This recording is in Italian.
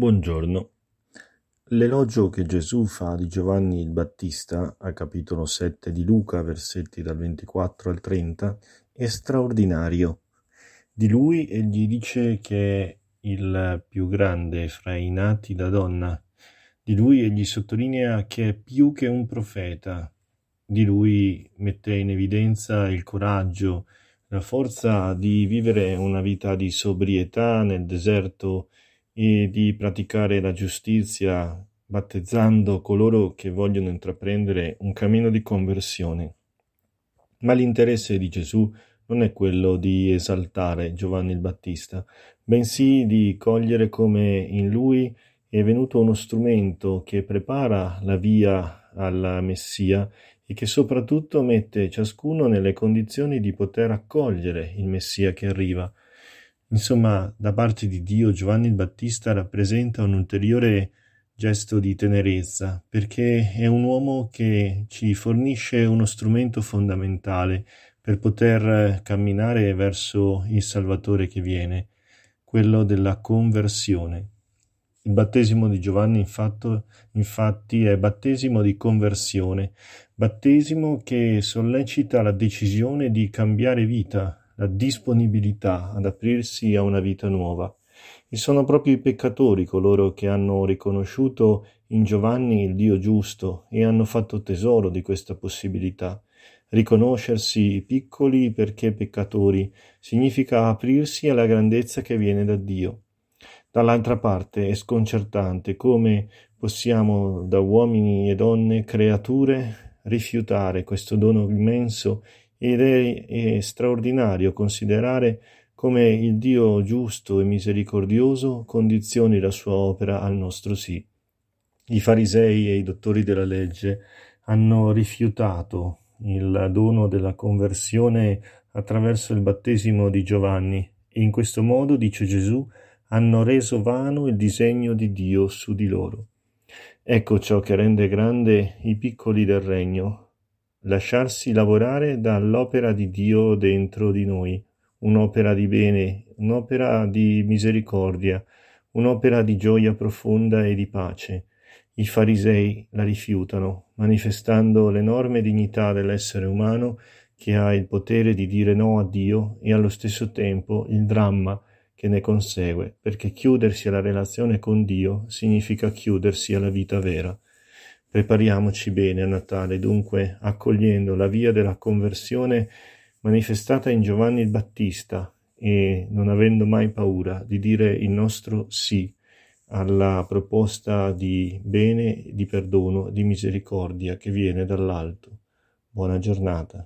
Buongiorno. L'elogio che Gesù fa di Giovanni il Battista, a capitolo 7 di Luca, versetti dal 24 al 30, è straordinario. Di lui egli dice che è il più grande fra i nati da donna. Di lui egli sottolinea che è più che un profeta. Di lui mette in evidenza il coraggio, la forza di vivere una vita di sobrietà nel deserto e di praticare la giustizia battezzando coloro che vogliono intraprendere un cammino di conversione. Ma l'interesse di Gesù non è quello di esaltare Giovanni il Battista, bensì di cogliere come in lui è venuto uno strumento che prepara la via alla Messia e che soprattutto mette ciascuno nelle condizioni di poter accogliere il Messia che arriva, Insomma, da parte di Dio Giovanni il Battista rappresenta un ulteriore gesto di tenerezza, perché è un uomo che ci fornisce uno strumento fondamentale per poter camminare verso il Salvatore che viene, quello della conversione. Il battesimo di Giovanni infatti, infatti è battesimo di conversione, battesimo che sollecita la decisione di cambiare vita, la disponibilità ad aprirsi a una vita nuova. E sono proprio i peccatori coloro che hanno riconosciuto in Giovanni il Dio giusto e hanno fatto tesoro di questa possibilità. Riconoscersi piccoli perché peccatori significa aprirsi alla grandezza che viene da Dio. Dall'altra parte è sconcertante come possiamo, da uomini e donne, creature, rifiutare questo dono immenso ed è, è straordinario considerare come il Dio giusto e misericordioso condizioni la sua opera al nostro sì. I farisei e i dottori della legge hanno rifiutato il dono della conversione attraverso il battesimo di Giovanni e in questo modo, dice Gesù, hanno reso vano il disegno di Dio su di loro. Ecco ciò che rende grande i piccoli del regno, lasciarsi lavorare dall'opera di Dio dentro di noi, un'opera di bene, un'opera di misericordia, un'opera di gioia profonda e di pace. I farisei la rifiutano, manifestando l'enorme dignità dell'essere umano che ha il potere di dire no a Dio e allo stesso tempo il dramma che ne consegue, perché chiudersi alla relazione con Dio significa chiudersi alla vita vera. Prepariamoci bene a Natale, dunque, accogliendo la via della conversione manifestata in Giovanni il Battista e non avendo mai paura di dire il nostro sì alla proposta di bene, di perdono, di misericordia che viene dall'alto. Buona giornata.